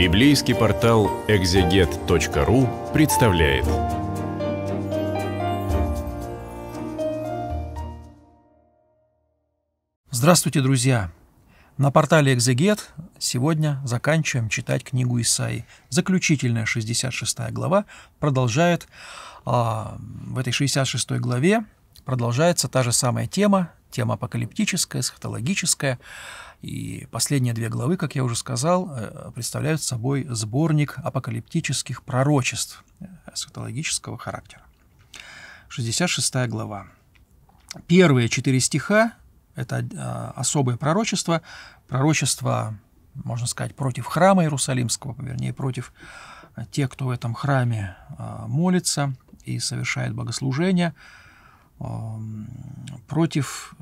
Библейский портал экзегет.ру представляет. Здравствуйте, друзья! На портале «Экзегет» сегодня заканчиваем читать книгу Исаи. Заключительная 66 глава продолжает, а, в этой 66 главе продолжается та же самая тема тема апокалиптическая, эсхатологическая. И последние две главы, как я уже сказал, э, представляют собой сборник апокалиптических пророчеств э, эсхатологического характера. 66 глава. Первые четыре стиха – это э, особое пророчество, пророчество, можно сказать, против храма Иерусалимского, вернее, против тех, кто в этом храме молится и совершает богослужение – против,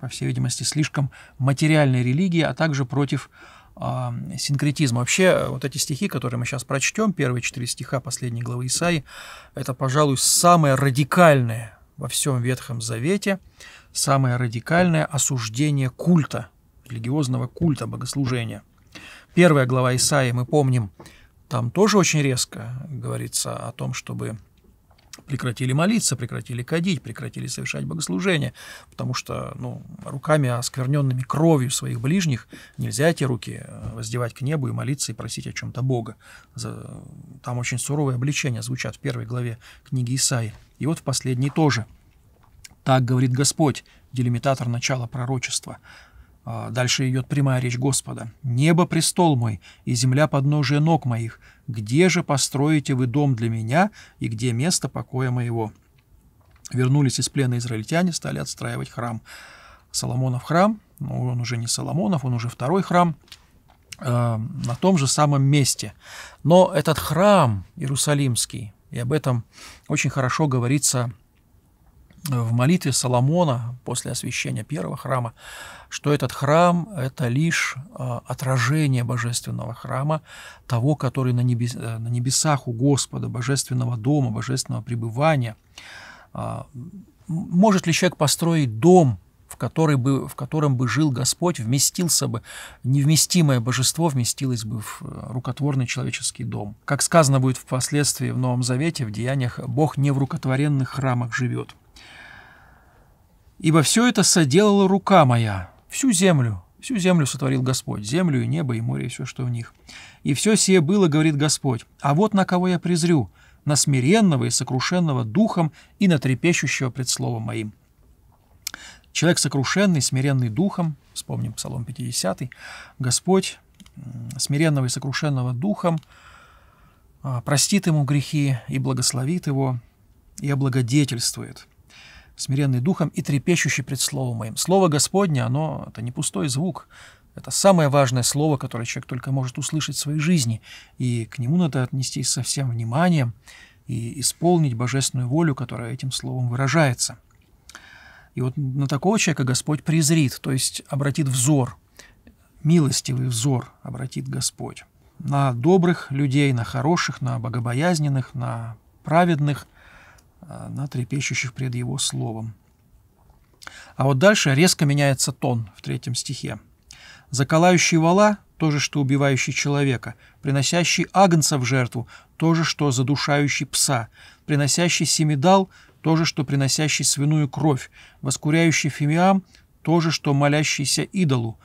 по всей видимости, слишком материальной религии, а также против синкретизм. Вообще, э, вот эти стихи, которые мы сейчас прочтем, первые четыре стиха последней главы Исаи, это, пожалуй, самое радикальное во всем Ветхом Завете, самое радикальное осуждение культа, религиозного культа, богослужения. Первая глава Исаи, мы помним, там тоже очень резко говорится о том, чтобы прекратили молиться, прекратили кадить, прекратили совершать богослужения, потому что ну, руками, оскверненными кровью своих ближних, нельзя эти руки э, воздевать к небу и молиться и просить о чем-то Бога. Там очень суровые обличения звучат в первой главе книги Исаи. И вот в последней тоже. «Так говорит Господь, делимитатор начала пророчества. А дальше идет прямая речь Господа. «Небо — престол мой, и земля — подножие ног моих. Где же построите вы дом для меня, и где место покоя моего?» Вернулись из плена израильтяне, стали отстраивать храм. Соломонов храм, но ну, он уже не Соломонов, он уже второй храм, э, на том же самом месте. Но этот храм Иерусалимский, и об этом очень хорошо говорится в молитве Соломона после освящения первого храма, что этот храм – это лишь а, отражение божественного храма, того, который на, небес, э, на небесах у Господа, божественного дома, божественного пребывания. А, может ли человек построить дом, в, который бы, в котором бы жил Господь, вместился бы, невместимое божество вместилось бы в э, рукотворный человеческий дом. Как сказано будет впоследствии в Новом Завете, в Деяниях, Бог не в рукотворенных храмах живет – Ибо все это соделала рука моя, всю землю, всю землю сотворил Господь, землю и небо, и море, и все, что в них. И все сие было, говорит Господь, а вот на кого я презрю, на смиренного и сокрушенного духом и на трепещущего пред словом моим. Человек сокрушенный, смиренный духом, вспомним Псалом 50, Господь смиренного и сокрушенного духом а, простит ему грехи и благословит его, и облагодетельствует – смиренный духом и трепещущий пред Словом моим. Слово Господне, оно — это не пустой звук, это самое важное слово, которое человек только может услышать в своей жизни, и к нему надо отнестись со всем вниманием и исполнить божественную волю, которая этим словом выражается. И вот на такого человека Господь презрит, то есть обратит взор, милостивый взор обратит Господь на добрых людей, на хороших, на богобоязненных, на праведных – Э, на трепещущих пред его словом. А вот дальше резко меняется тон в третьем стихе. «Заколающий вала — то же, что убивающий человека, приносящий агнца в жертву — то же, что задушающий пса, приносящий семидал — то же, что приносящий свиную кровь, воскуряющий фимиам — то же, что молящийся идолу.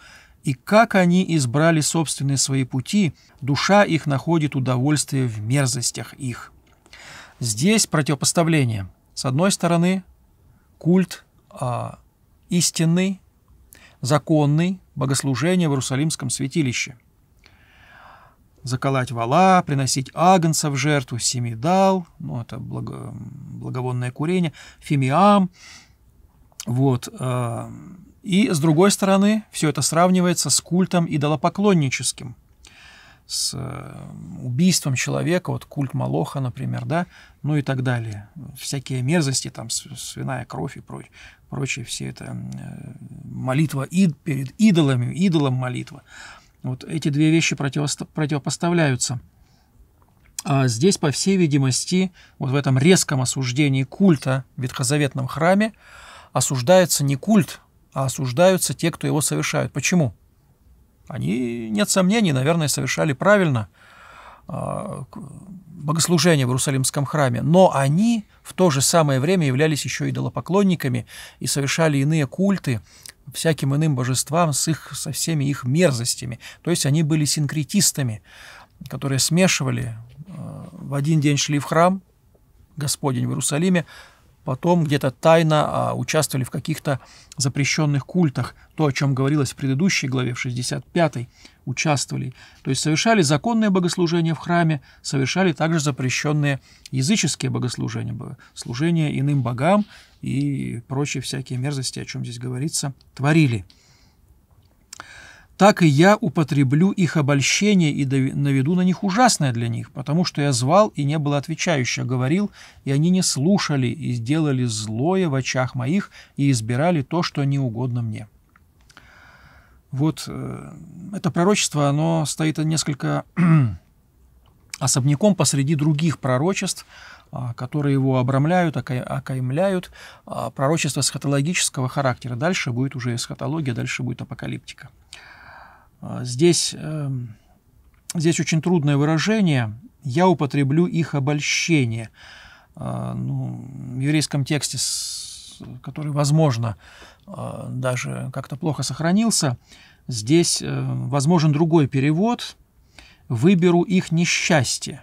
И как они избрали собственные свои пути, душа их находит удовольствие в мерзостях их». Здесь противопоставление. С одной стороны, культ а, истинный, законный, богослужение в Иерусалимском святилище. Заколоть вала, приносить агнца в жертву, семидал, ну, это благо, благовонное курение, фимиам. Вот. А, и, с другой стороны, все это сравнивается с культом идолопоклонническим – с э, убийством человека, вот культ Малоха, например, да, ну и так далее. Всякие мерзости, там, свиная кровь и прочее, прочее все это э, молитва ид, перед идолами, идолом молитва. Вот эти две вещи противопоставляются. А здесь, по всей видимости, вот в этом резком осуждении культа в Ветхозаветном храме осуждается не культ, а осуждаются те, кто его совершают. Почему? Они, нет сомнений, наверное, совершали правильно а, богослужение в Иерусалимском храме, но они в то же самое время являлись еще идолопоклонниками и совершали иные культы всяким иным божествам с их, со всеми их мерзостями. То есть они были синкретистами, которые смешивали, а, в один день шли в храм, Господень в Иерусалиме, потом где-то тайно а, участвовали в каких-то запрещенных культах, то, о чем говорилось в предыдущей главе, в 65-й, участвовали. То есть совершали законные богослужения в храме, совершали также запрещенные языческие богослужения, служение иным богам и прочие всякие мерзости, о чем здесь говорится, творили так и я употреблю их обольщение и наведу на них ужасное для них, потому что я звал, и не было отвечающего, говорил, и они не слушали, и сделали злое в очах моих, и избирали то, что не угодно мне». Вот э, это пророчество, оно стоит несколько особняком посреди других пророчеств, а, которые его обрамляют, окаймляют. А, пророчество эсхатологического характера. Дальше будет уже эсхатология, дальше будет апокалиптика. А, здесь, э, здесь очень трудное выражение. Я употреблю их обольщение. А, ну, в еврейском тексте, который, возможно, а, даже как-то плохо сохранился, здесь э, возможен другой перевод. Выберу их несчастье.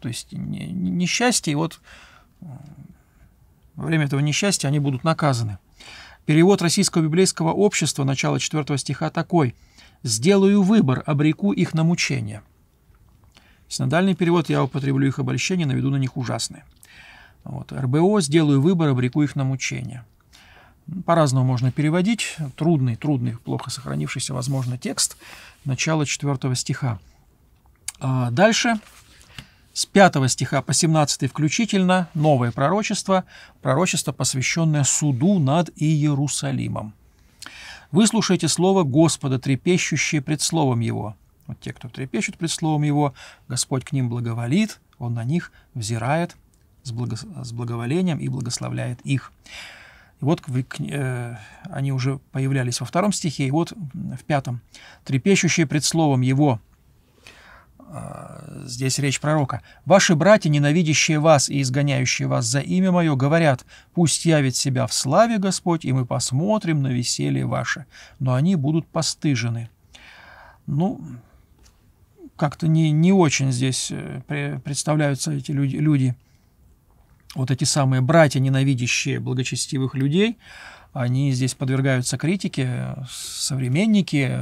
То есть несчастье, и вот во время этого несчастья они будут наказаны. Перевод Российского библейского общества, начало 4 стиха такой – сделаю выбор, обреку их на мучение. Синодальный перевод «я употреблю их обольщение, наведу на них ужасные». Вот. РБО «сделаю выбор, обреку их на мучение». По-разному можно переводить. Трудный, трудный, плохо сохранившийся, возможно, текст. Начало 4 стиха. А дальше с 5 стиха по 17 включительно новое пророчество, пророчество, посвященное суду над Иерусалимом. Выслушайте слово Господа, трепещущее пред словом Его. Вот те, кто трепещут пред словом Его, Господь к ним благоволит, Он на них взирает с, благо... с благоволением и благословляет их. И вот э, они уже появлялись во втором стихе, и вот в пятом. «Трепещущие пред словом Его а, здесь речь пророка, «Ваши братья, ненавидящие вас и изгоняющие вас за имя мое, говорят, пусть явит себя в славе Господь, и мы посмотрим на веселье ваше, но они будут постыжены». Ну, как-то не, не очень здесь э, представляются эти люди, люди, вот эти самые братья, ненавидящие благочестивых людей, они здесь подвергаются критике, современники,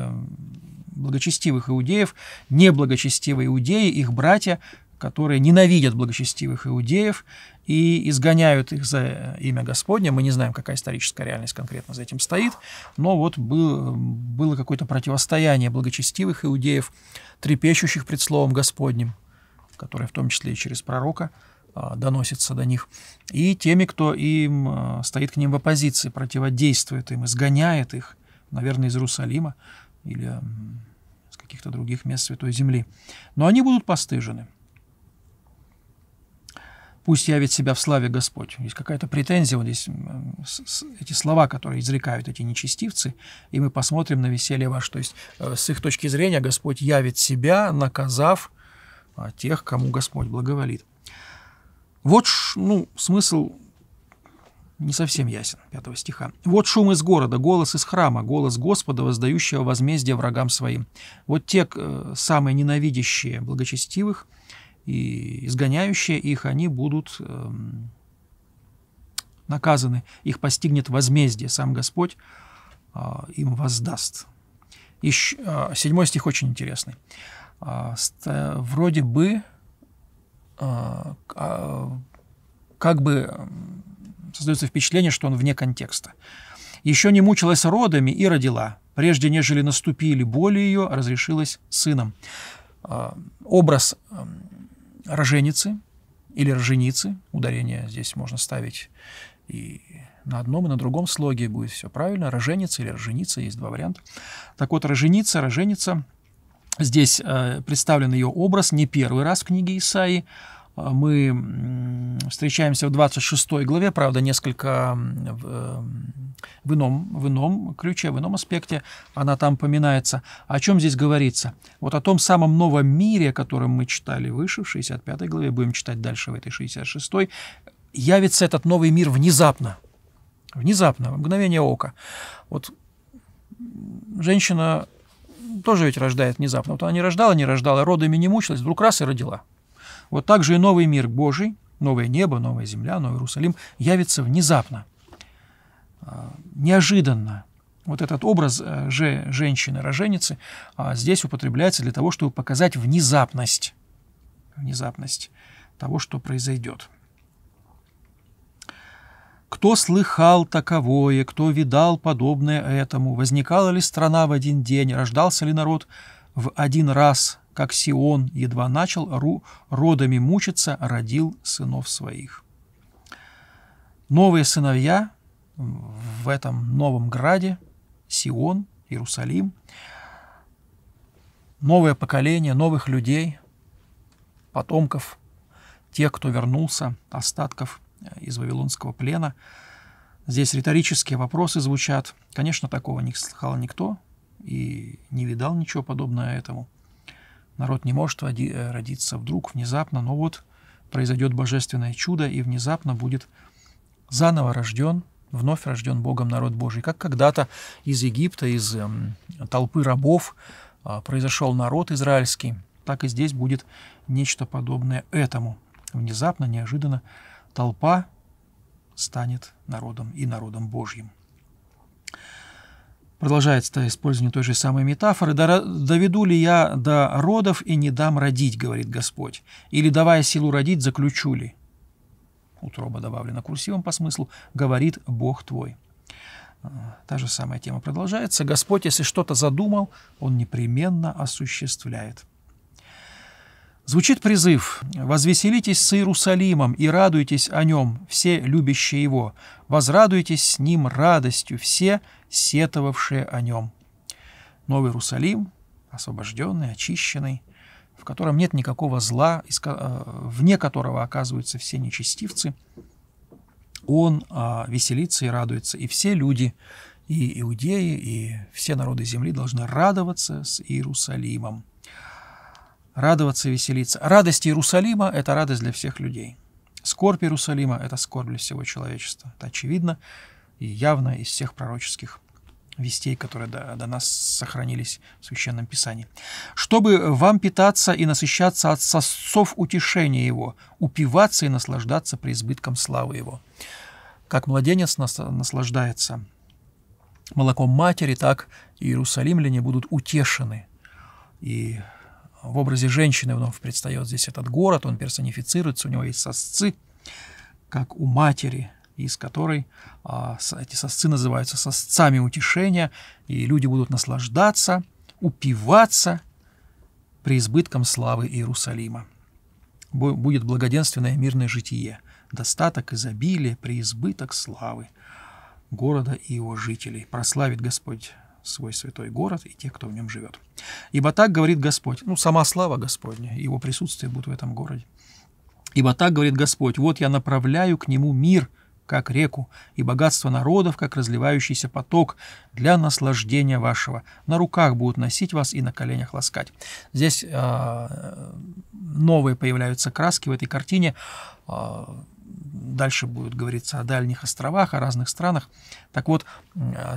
благочестивых иудеев, неблагочестивые иудеи, их братья, которые ненавидят благочестивых иудеев и изгоняют их за э, имя Господня. Мы не знаем, какая историческая реальность конкретно за этим стоит, но вот был, было какое-то противостояние благочестивых иудеев, трепещущих пред Словом Господним, которое в том числе и через пророка а, доносится до них, и теми, кто им а, стоит к ним в оппозиции, противодействует им, изгоняет их, наверное, из Иерусалима, или с каких-то других мест Святой Земли. Но они будут постыжены. Пусть явит себя в славе Господь. Есть какая-то претензия, вот здесь эти слова, которые изрекают эти нечестивцы, и мы посмотрим на веселье ваше. То есть э, с их точки зрения Господь явит себя, наказав а, тех, кому Господь благоволит. Вот ну, смысл не совсем ясен, 5 стиха. «Вот шум из города, голос из храма, голос Господа, воздающего возмездие врагам своим. Вот те э, самые ненавидящие благочестивых и изгоняющие их, они будут эм, наказаны, их постигнет возмездие, сам Господь а, им воздаст». Ищ, э, а, стих очень интересный. А, вроде бы, как бы Создается впечатление, что он вне контекста. Еще не мучилась родами и родила. Прежде нежели наступили боли ее, разрешилась сыном. А, образ роженицы или роженицы, ударение здесь можно ставить и на одном и на другом слоге будет все правильно. Роженица или роженица, есть два варианта. Так вот, роженица, роженица, здесь э, представлен ее образ не первый раз в книге Исаи, мы встречаемся в 26 главе, правда, несколько в, э, в, ином, в ином ключе, в ином аспекте она там поминается. О чем здесь говорится? Вот о том самом новом мире, о котором мы читали выше, в 65 главе, будем читать дальше в этой 66 -й. явится этот новый мир внезапно. Внезапно, в мгновение ока. Вот женщина тоже ведь рождает внезапно. Вот она не рождала, не рождала, родами не мучилась, вдруг раз и родила. Вот так же и новый мир Божий, новое небо, новая земля, новый Иерусалим явится внезапно, а, неожиданно. Вот этот образ э, же женщины-роженицы а, здесь употребляется для того, чтобы показать внезапность, внезапность того, что произойдет. Кто слыхал таковое, кто видал подобное этому, возникала ли страна в один день, рождался ли народ в один раз, как Сион едва начал ру родами мучиться, родил сынов своих. Новые сыновья в этом новом граде, Сион, Иерусалим, новое поколение новых людей, потомков, тех, кто вернулся, остатков э, из Вавилонского плена. Здесь риторические вопросы звучат. Конечно, такого не слыхал никто и не видал ничего подобного этому. Народ не может э, родиться вдруг, внезапно, но вот произойдет божественное чудо, и внезапно будет заново рожден, вновь рожден Богом народ Божий. Как когда-то из Египта, из эм, толпы рабов а, произошел народ израильский, так и здесь будет нечто подобное этому. Внезапно, неожиданно толпа станет народом и народом Божьим. Продолжается использование той же самой метафоры. «Доведу ли я до родов и не дам родить, — говорит Господь, — или, давая силу родить, заключу ли?» Утроба добавлена курсивом по смыслу «говорит Бог твой». А, та же самая тема продолжается. Господь, если что-то задумал, Он непременно осуществляет. Звучит призыв «Возвеселитесь с Иерусалимом и радуйтесь о нем, все любящие его, возрадуйтесь с ним радостью, все сетовавшие о нем». Новый Иерусалим, освобожденный, очищенный, в котором нет никакого зла, э, вне которого оказываются все нечестивцы, он а, веселится и радуется, и все люди, и иудеи, и все народы земли должны радоваться с Иерусалимом радоваться, и веселиться. Радость Иерусалима — это радость для всех людей. Скорбь Иерусалима — это скорбь для всего человечества. Это очевидно и явно из всех пророческих вестей, которые до, до нас сохранились в Священном Писании. «Чтобы вам питаться и насыщаться от сосцов утешения его, упиваться и наслаждаться преизбытком славы его». Как младенец наслаждается молоком матери, так и иерусалимляне будут утешены и в образе женщины вновь предстает здесь этот город, он персонифицируется, у него есть сосцы, как у матери, из которой а, эти сосцы называются сосцами утешения, и люди будут наслаждаться, упиваться при избытком славы Иерусалима. Будет благоденственное мирное житие, достаток, изобилие, избыток славы города и его жителей. Прославит Господь свой святой город и тех, кто в нем живет. Ибо так говорит Господь, ну, сама слава Господня, его присутствие будет в этом городе. Ибо так говорит Господь, вот я направляю к нему мир, как реку, и богатство народов, как разливающийся поток, для наслаждения вашего. На руках будут носить вас и на коленях ласкать. Здесь э, новые появляются краски в этой картине. Э, дальше будет говориться о дальних островах, о разных странах. Так вот, э, э,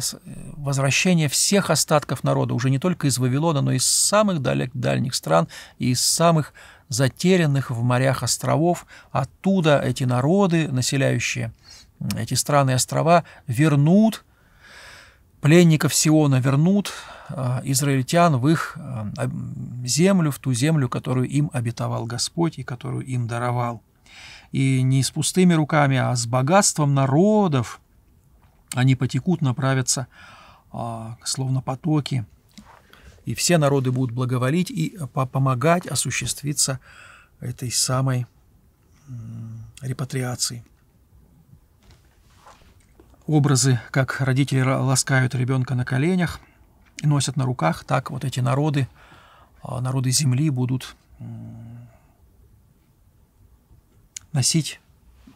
возвращение всех остатков народа уже не только из Вавилона, но и из самых далек, дальних стран и из самых затерянных в морях островов. Оттуда эти народы, населяющие эти страны и острова, вернут пленников Сиона, вернут э, израильтян в их землю, в ту землю, которую им обетовал Господь и которую им даровал и не с пустыми руками, а с богатством народов они потекут, направятся, а, словно потоки, и все народы будут благоволить и э, помогать осуществиться этой самой репатриации. Образы, как родители ласкают ребенка на коленях и носят на руках, так вот эти народы, а, народы земли будут носить,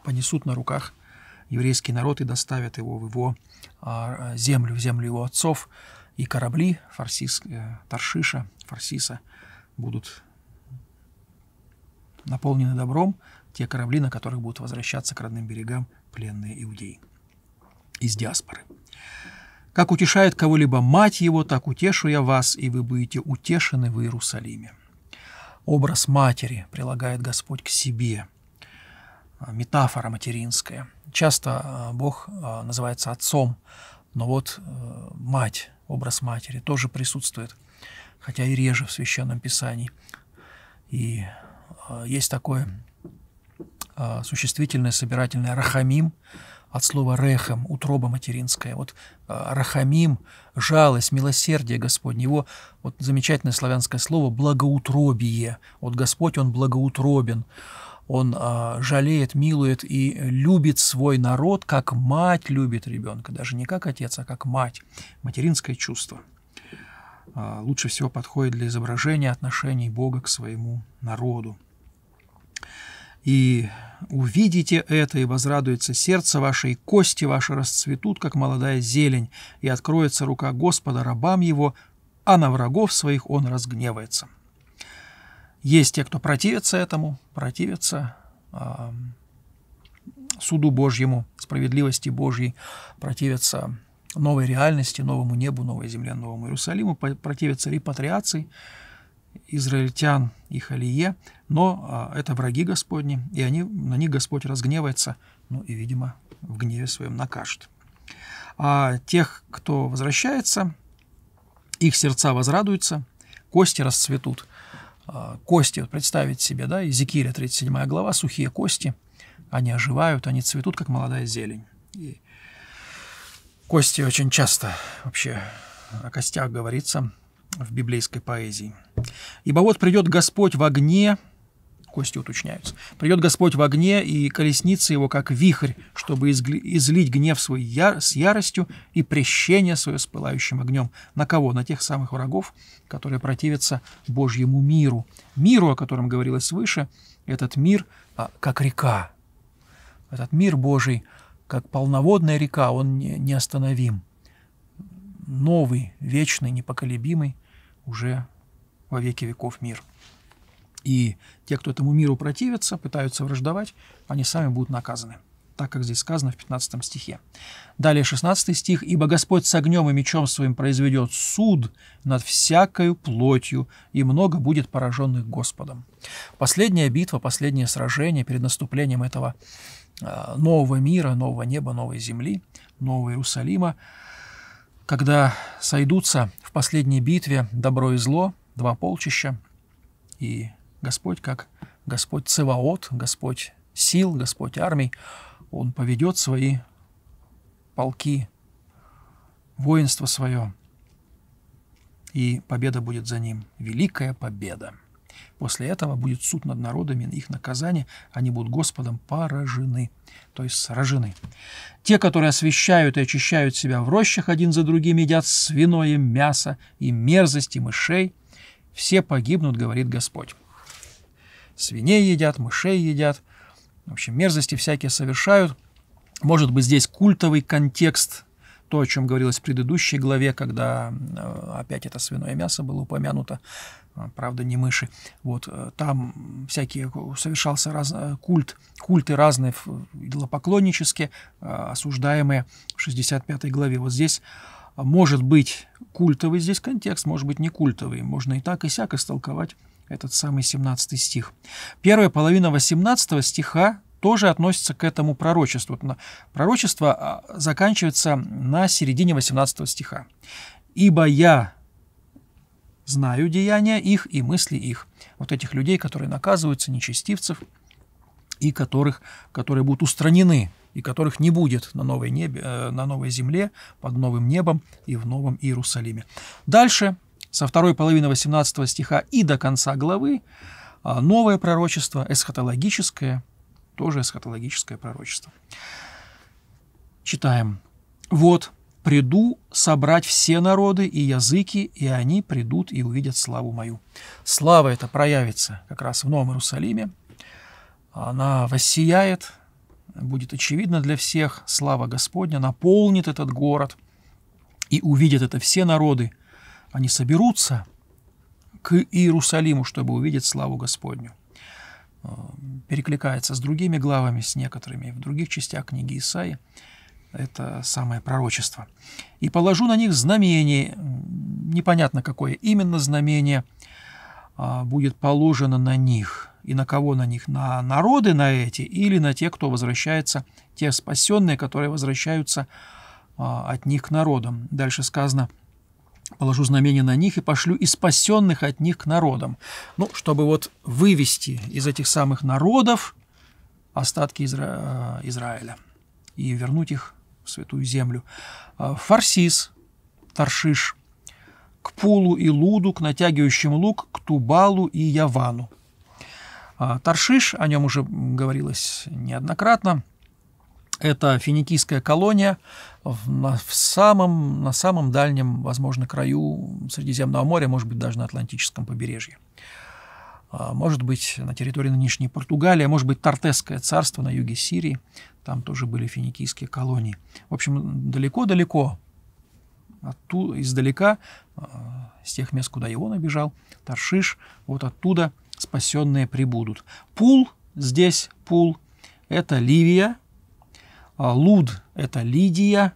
понесут на руках еврейский народ и доставят его в его а, землю, в землю его отцов. И корабли Фарсис, э, Таршиша, Фарсиса будут наполнены добром, те корабли, на которых будут возвращаться к родным берегам пленные иудеи из диаспоры. Как утешает кого-либо мать его, так утешу я вас, и вы будете утешены в Иерусалиме. Образ матери прилагает Господь к себе, Э, метафора материнская. Часто э, Бог э, называется отцом, но вот мать, образ матери тоже присутствует, хотя и реже в Священном Писании. И есть такое существительное собирательное «рахамим», от слова «рехам», утроба материнская. Вот «рахамим», жалость, милосердие Господне. Его вот замечательное славянское слово «благоутробие». Вот Господь, Он благоутробен он а, жалеет, милует и любит свой народ, как мать любит ребенка, даже не как отец, а как мать. Материнское чувство а, лучше всего подходит для изображения отношений Бога к своему народу. И увидите это, и возрадуется сердце ваше, и кости ваши расцветут, как молодая зелень, и откроется рука Господа рабам его, а на врагов своих он разгневается. Есть те, кто противится этому, противится а, суду Божьему, справедливости Божьей, противятся новой реальности, новому небу, новой земле, новому Иерусалиму, противятся репатриации израильтян и халие, но а, это враги Господни, и они, на них Господь разгневается, ну и, видимо, в гневе своем накажет. А тех, кто возвращается, их сердца возрадуются, кости расцветут – а, кости, вот представить себе, да, Иезекииля, 37 глава, сухие кости, они оживают, они цветут, как молодая зелень. И кости очень часто вообще о костях говорится в библейской поэзии. «Ибо вот придет Господь в огне, кости уточняются. Придет Господь в огне, и колесница его, как вихрь, чтобы излить гнев свой яр с яростью и прещение свое с пылающим огнем. На кого? На тех самых врагов, которые противятся Божьему миру. Миру, о котором говорилось выше, этот мир а, как река. Этот мир Божий, как полноводная река, он не, неостановим. Новый, вечный, непоколебимый уже во веки веков мир. И те, кто этому миру противится, пытаются враждовать, они сами будут наказаны так как здесь сказано в 15 стихе. Далее 16 стих. «Ибо Господь с огнем и мечом своим произведет суд над всякою плотью, и много будет пораженных Господом». Последняя битва, последнее сражение перед наступлением этого а, нового мира, нового неба, новой земли, нового Иерусалима, когда сойдутся в последней битве добро и зло, два полчища, и Господь как Господь Цеваот, Господь сил, Господь армий, Он поведет свои полки, воинство свое, и победа будет за ним, великая победа. После этого будет суд над народами, их наказание, они будут Господом поражены, то есть сражены. Те, которые освещают и очищают себя в рощах один за другим, едят свиное мясо и мерзости мышей, все погибнут, говорит Господь свиней едят, мышей едят, в общем, мерзости всякие совершают. Может быть, здесь культовый контекст, то, о чем говорилось в предыдущей главе, когда э, опять это свиное мясо было упомянуто, а, правда, не мыши. Вот э, там всякие э, совершался раз, культ, культы разные, идолопоклоннические, осуждаемые в 65 главе. Вот здесь может быть культовый здесь контекст, может быть не культовый. Можно и так, и сяк истолковать этот самый 17 стих. Первая половина 18 стиха тоже относится к этому пророчеству. Пророчество а, заканчивается на середине 18 стиха. «Ибо я знаю деяния их и мысли их». Вот этих людей, которые наказываются, нечестивцев, и которых, которые будут устранены, и которых не будет на новой, небе, э, на новой земле, под новым небом и в новом Иерусалиме. Дальше со второй половины 18 стиха и до конца главы а, новое пророчество, эсхатологическое, тоже эсхатологическое пророчество. Читаем. «Вот, приду собрать все народы и языки, и они придут и увидят славу мою». Слава эта проявится как раз в Новом Иерусалиме. Она воссияет, будет очевидно для всех. Слава Господня наполнит этот город, и увидят это все народы – они соберутся к Иерусалиму, чтобы увидеть славу Господню. Э, перекликается с другими главами, с некоторыми в других частях книги Исаи. Это самое пророчество. «И положу на них знамение». Непонятно, какое именно знамение а, будет положено на них. И на кого на них? На народы на эти или на те, кто возвращается, те спасенные, которые возвращаются а, от них к народам. Дальше сказано – положу знамение на них и пошлю и спасенных от них к народам. Ну, чтобы вот вывести из этих самых народов остатки Изра... Э, Израиля и вернуть их в святую землю. А, Фарсис, Таршиш, к Пулу и Луду, к натягивающим лук, к Тубалу и Явану. А, Таршиш, о нем уже говорилось неоднократно – это финикийская колония на, в самом, на самом дальнем, возможно, краю Средиземного моря, может быть, даже на Атлантическом побережье. А, может быть, на территории нынешней Португалии, может быть, Тартесское царство на юге Сирии. Там тоже были финикийские колонии. В общем, далеко-далеко, оттуда, издалека, а, с тех мест, куда его набежал Таршиш, вот оттуда спасенные прибудут. Пул здесь, Пул, это Ливия, а, Луд – это Лидия,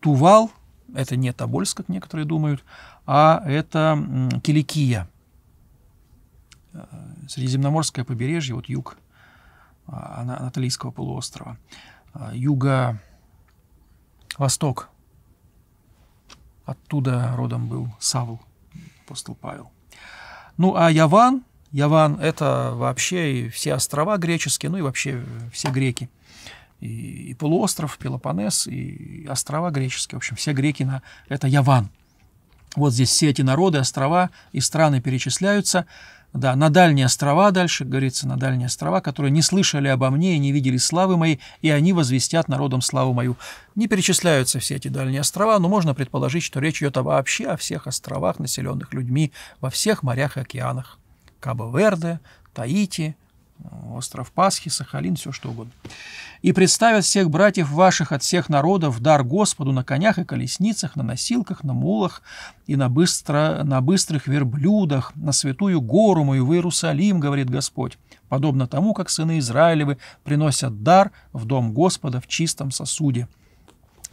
Тувал – это не Тобольск, как некоторые думают, а это Киликия, э, Средиземноморское побережье, вот юг а, Анатолийского полуострова, а, юго-восток. Оттуда родом был Савл, апостол Павел. Ну а Яван, Яван – это вообще и все острова греческие, ну и вообще все греки – и, и полуостров Пелопонес, и острова греческие. В общем, все греки на это Яван. Вот здесь все эти народы, острова и страны перечисляются. Да, на дальние острова дальше, говорится, на дальние острова, которые не слышали обо мне и не видели славы моей, и они возвестят народам славу мою. Не перечисляются все эти дальние острова, но можно предположить, что речь идет вообще о всех островах, населенных людьми во всех морях и океанах. Кабо-Верде, Таити, остров Пасхи, Сахалин, все что угодно. «И представят всех братьев ваших от всех народов дар Господу на конях и колесницах, на носилках, на мулах и на, быстро, на быстрых верблюдах, на святую гору мою в Иерусалим, говорит Господь, подобно тому, как сыны Израилевы приносят дар в дом Господа в чистом сосуде,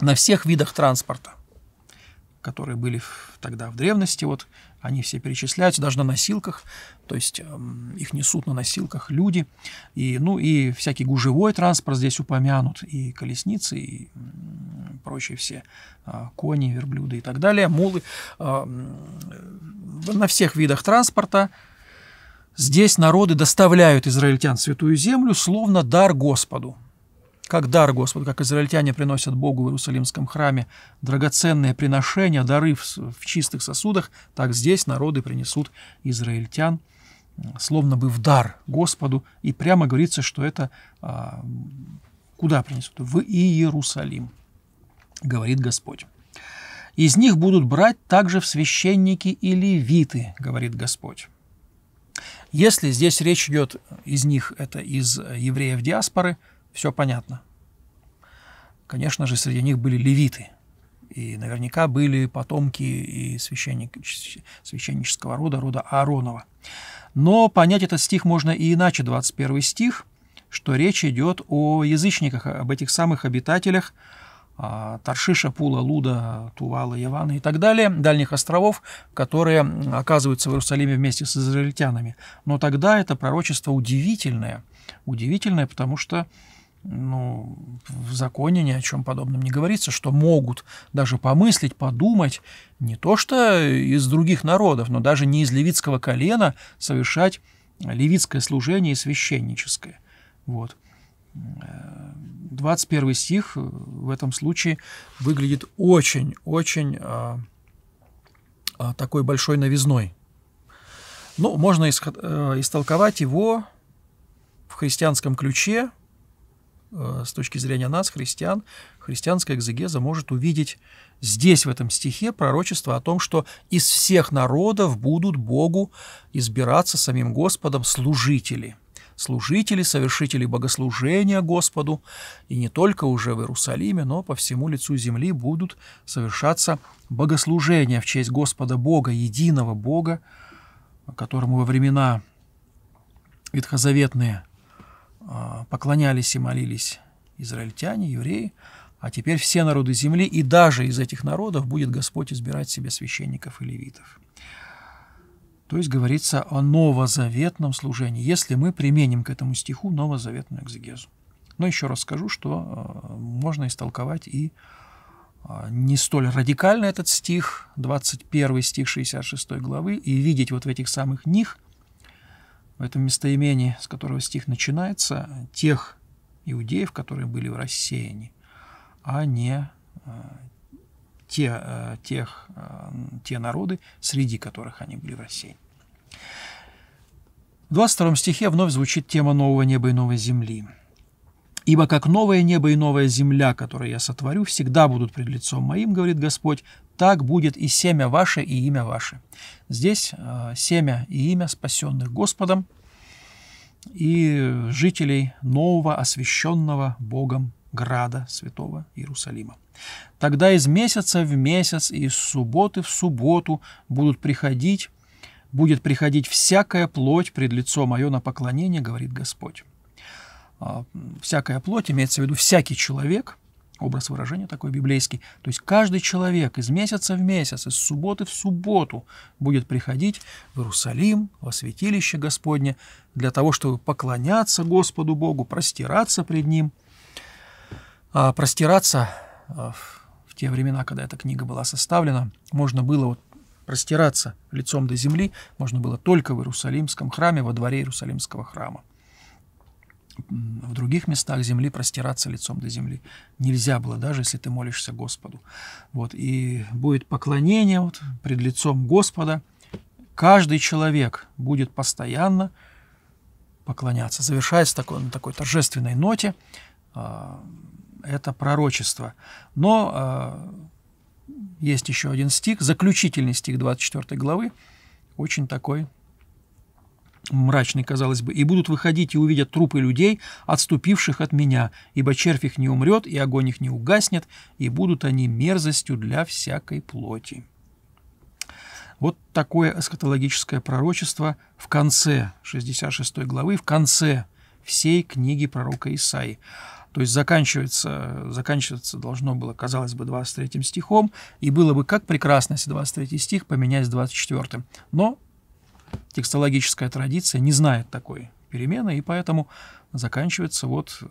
на всех видах транспорта, которые были тогда в древности, вот они все перечисляются, даже на носилках, то есть эм, их несут на носилках люди. И, ну и всякий гужевой транспорт здесь упомянут, и колесницы, и прочие все а, кони, верблюды и так далее, мулы. Эм, э, на всех видах транспорта здесь народы доставляют израильтян в святую землю, словно дар Господу. Как дар, Господь, как израильтяне приносят Богу в Иерусалимском храме драгоценные приношения, дары в, в чистых сосудах, так здесь народы принесут израильтян, словно бы в дар Господу. И прямо говорится, что это а, куда принесут? В Иерусалим, говорит Господь. Из них будут брать также в священники и левиты, говорит Господь. Если здесь речь идет из них, это из евреев диаспоры – все понятно. Конечно же, среди них были левиты. И наверняка были потомки и священник, священнического рода, рода Ааронова. Но понять этот стих можно и иначе, 21 стих, что речь идет о язычниках, об этих самых обитателях а, Таршиша, Пула, Луда, Тувала, Явана и так далее, дальних островов, которые оказываются в Иерусалиме вместе с израильтянами. Но тогда это пророчество удивительное, удивительное, потому что ну, в законе ни о чем подобном не говорится, что могут даже помыслить, подумать, не то что из других народов, но даже не из левитского колена совершать левитское служение и священническое. Вот. 21 э, стих в этом случае выглядит очень-очень а, а, э, э, такой большой новизной. Ну, можно ис, а, истолковать его в христианском ключе, Э, с точки зрения нас, христиан, христианская экзегеза может увидеть здесь, в этом стихе, пророчество о том, что из всех народов будут Богу избираться самим Господом служители служители, совершители богослужения Господу, и не только уже в Иерусалиме, но по всему лицу земли будут совершаться богослужения в честь Господа Бога, единого Бога, которому во времена ветхозаветные – а, поклонялись и молились израильтяне, евреи, а теперь все народы земли, и даже из этих народов будет Господь избирать себе священников и левитов. То есть говорится о новозаветном служении, если мы применим к этому стиху новозаветную экзегезу. Но еще раз скажу, что а, можно истолковать и а, не столь радикально этот стих, 21 стих 66 главы, и видеть вот в этих самых них – в этом местоимении, с которого стих начинается, тех иудеев, которые были в рассеянии, а не э, те, э, тех, э, те народы, среди которых они были в рассеянии. В 22 стихе вновь звучит тема нового неба и новой земли – Ибо как новое небо и новая земля, которые я сотворю, всегда будут пред лицом моим, говорит Господь, так будет и семя ваше, и имя ваше. Здесь э, семя и имя, спасенных Господом, и жителей нового, освященного Богом града святого Иерусалима. Тогда из месяца в месяц и из субботы в субботу будут приходить, будет приходить всякая плоть пред лицо мое на поклонение, говорит Господь. А, всякая плоть, имеется в виду всякий человек, образ выражения такой библейский, то есть каждый человек из месяца в месяц, из субботы в субботу будет приходить в Иерусалим, во святилище Господне, для того, чтобы поклоняться Господу Богу, простираться пред Ним. А, простираться а, в те времена, когда эта книга была составлена, можно было вот простираться лицом до земли, можно было только в Иерусалимском храме, во дворе Иерусалимского храма в других местах земли простираться лицом до земли. Нельзя было, даже если ты молишься Господу. Вот, и будет поклонение вот, пред лицом Господа. Каждый человек будет постоянно поклоняться. Завершается такой, на такой торжественной ноте э, это пророчество. Но э, есть еще один стих, заключительный стих 24 главы, очень такой мрачный, казалось бы, и будут выходить и увидят трупы людей, отступивших от меня, ибо червь их не умрет, и огонь их не угаснет, и будут они мерзостью для всякой плоти. Вот такое эскатологическое пророчество в конце 66 главы, в конце всей книги пророка Исаи. То есть заканчивается, заканчиваться должно было, казалось бы, 23 стихом, и было бы как прекрасно, если 23 стих поменять с 24. Но текстологическая традиция не знает такой перемены, и поэтому заканчивается вот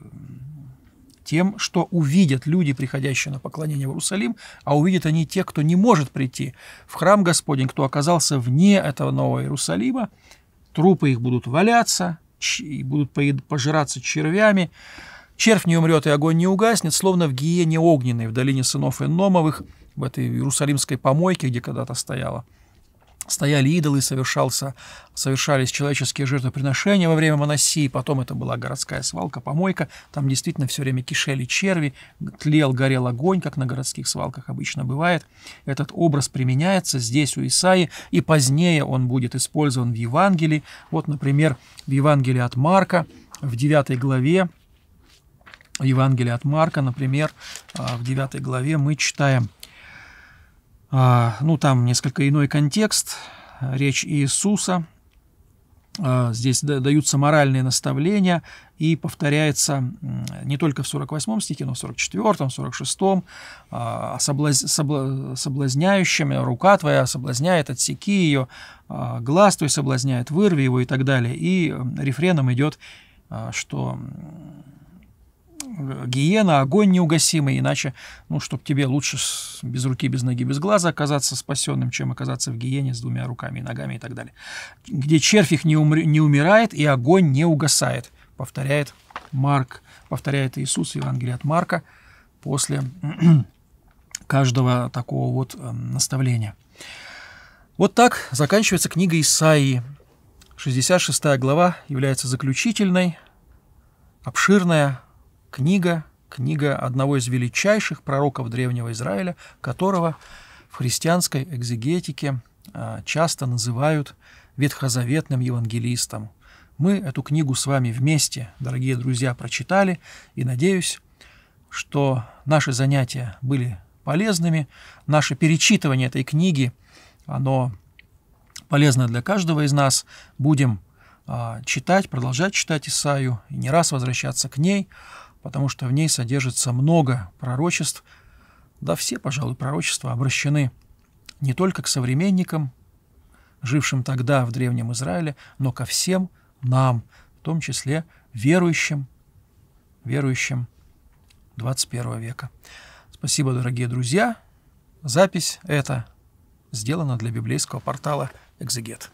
тем, что увидят люди, приходящие на поклонение в Иерусалим, а увидят они те, кто не может прийти в храм Господень, кто оказался вне этого нового Иерусалима, трупы их будут валяться, и будут пожираться червями, червь не умрет и огонь не угаснет, словно в гиене огненной в долине сынов Энномовых, в этой иерусалимской помойке, где когда-то стояла стояли идолы, совершался, совершались человеческие жертвоприношения во время моносии, потом это была городская свалка, помойка, там действительно все время кишели черви, тлел, горел огонь, как на городских свалках обычно бывает. Этот образ применяется здесь у Исаи, и позднее он будет использован в Евангелии. Вот, например, в Евангелии от Марка, в 9 главе, Евангелие от Марка, например, а, в 9 главе мы читаем – а, ну, там несколько иной контекст, речь Иисуса. А, здесь даются моральные наставления и повторяется не только в 48 стихе, но и в 44, 46, а, соблаз... соблазняющими, рука твоя соблазняет, отсеки ее, глаз твой соблазняет, вырви его и так далее. И рефреном идет, что гиена, огонь неугасимый, иначе, ну, чтобы тебе лучше без руки, без ноги, без глаза оказаться спасенным, чем оказаться в гиене с двумя руками и ногами и так далее. Где червь их не, умр... не умирает и огонь не угасает, повторяет Марк, повторяет Иисус, Евангелие от Марка, после каждого такого вот э, наставления. Вот так заканчивается книга Исаии. 66 глава является заключительной, обширная, Книга, книга одного из величайших пророков Древнего Израиля, которого в христианской экзегетике а, часто называют ветхозаветным евангелистом. Мы эту книгу с вами вместе, дорогие друзья, прочитали, и надеюсь, что наши занятия были полезными, наше перечитывание этой книги, оно полезно для каждого из нас. Будем а, читать, продолжать читать Исаию и не раз возвращаться к ней потому что в ней содержится много пророчеств, да все, пожалуй, пророчества обращены не только к современникам, жившим тогда в Древнем Израиле, но ко всем нам, в том числе верующим, верующим 21 века. Спасибо, дорогие друзья. Запись эта сделана для библейского портала «Экзегет».